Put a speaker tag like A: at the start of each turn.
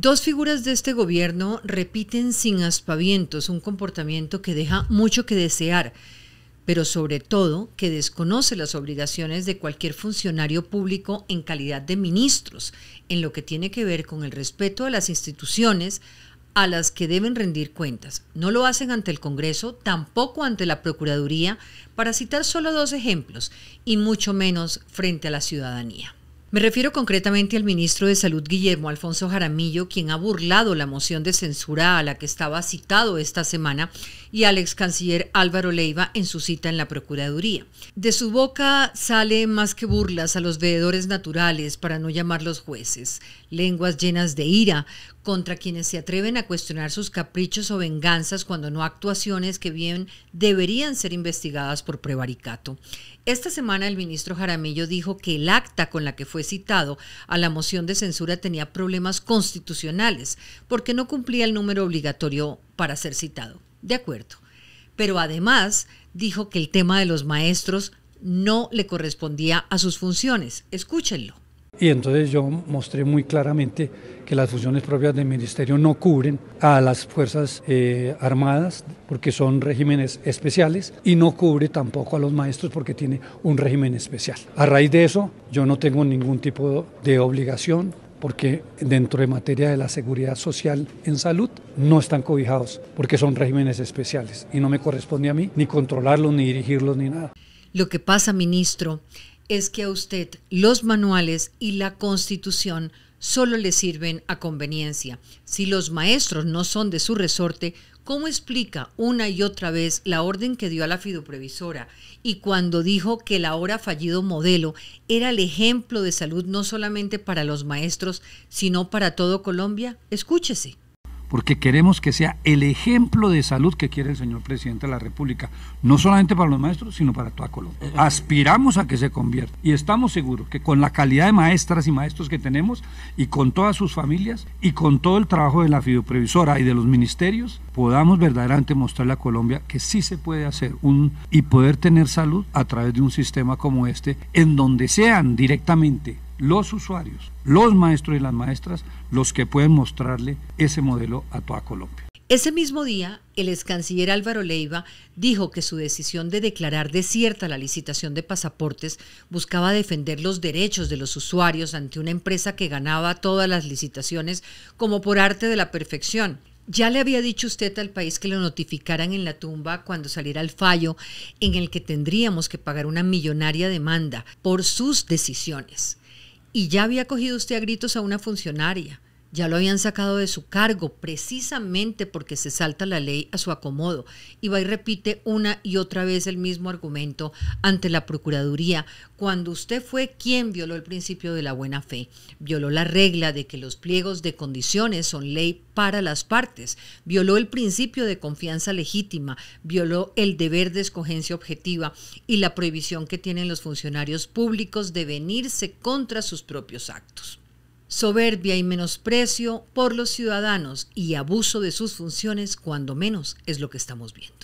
A: Dos figuras de este gobierno repiten sin aspavientos un comportamiento que deja mucho que desear, pero sobre todo que desconoce las obligaciones de cualquier funcionario público en calidad de ministros, en lo que tiene que ver con el respeto a las instituciones a las que deben rendir cuentas. No lo hacen ante el Congreso, tampoco ante la Procuraduría, para citar solo dos ejemplos, y mucho menos frente a la ciudadanía. Me refiero concretamente al ministro de Salud Guillermo Alfonso Jaramillo, quien ha burlado la moción de censura a la que estaba citado esta semana, y al ex canciller Álvaro Leiva en su cita en la Procuraduría. De su boca sale más que burlas a los veedores naturales, para no llamar los jueces, lenguas llenas de ira contra quienes se atreven a cuestionar sus caprichos o venganzas cuando no actuaciones que bien deberían ser investigadas por prevaricato. Esta semana el ministro Jaramillo dijo que el acta con la que fue citado a la moción de censura tenía problemas constitucionales porque no cumplía el número obligatorio para ser citado. De acuerdo. Pero además dijo que el tema de los maestros no le correspondía a sus funciones. Escúchenlo.
B: Y entonces yo mostré muy claramente que las funciones propias del ministerio no cubren a las Fuerzas eh, Armadas porque son regímenes especiales y no cubre tampoco a los maestros porque tiene un régimen especial. A raíz de eso yo no tengo ningún tipo de obligación porque dentro de materia de la seguridad social en salud no están cobijados, porque son regímenes especiales y no me corresponde a mí ni controlarlos, ni dirigirlos, ni nada. Lo que pasa, ministro,
A: es que a usted los manuales y la constitución solo le sirven a conveniencia. Si los maestros no son de su resorte, ¿Cómo explica una y otra vez la orden que dio a la previsora y cuando dijo que el ahora fallido modelo era el ejemplo de salud no solamente para los maestros, sino para todo Colombia? Escúchese
B: porque queremos que sea el ejemplo de salud que quiere el señor presidente de la República, no solamente para los maestros, sino para toda Colombia. Eh, Aspiramos a que se convierta y estamos seguros que con la calidad de maestras y maestros que tenemos y con todas sus familias y con todo el trabajo de la fideoprevisora y de los ministerios, podamos verdaderamente mostrarle a Colombia que sí se puede hacer un y poder tener salud a través de un sistema como este, en donde sean directamente los usuarios, los maestros y las maestras, los que pueden mostrarle ese modelo a toda Colombia.
A: Ese mismo día, el ex canciller Álvaro Leiva dijo que su decisión de declarar desierta la licitación de pasaportes buscaba defender los derechos de los usuarios ante una empresa que ganaba todas las licitaciones como por arte de la perfección. Ya le había dicho usted al país que lo notificaran en la tumba cuando saliera el fallo en el que tendríamos que pagar una millonaria demanda por sus decisiones y ya había cogido usted a gritos a una funcionaria ya lo habían sacado de su cargo precisamente porque se salta la ley a su acomodo y va y repite una y otra vez el mismo argumento ante la Procuraduría cuando usted fue quien violó el principio de la buena fe, violó la regla de que los pliegos de condiciones son ley para las partes, violó el principio de confianza legítima, violó el deber de escogencia objetiva y la prohibición que tienen los funcionarios públicos de venirse contra sus propios actos soberbia y menosprecio por los ciudadanos y abuso de sus funciones cuando menos es lo que estamos viendo.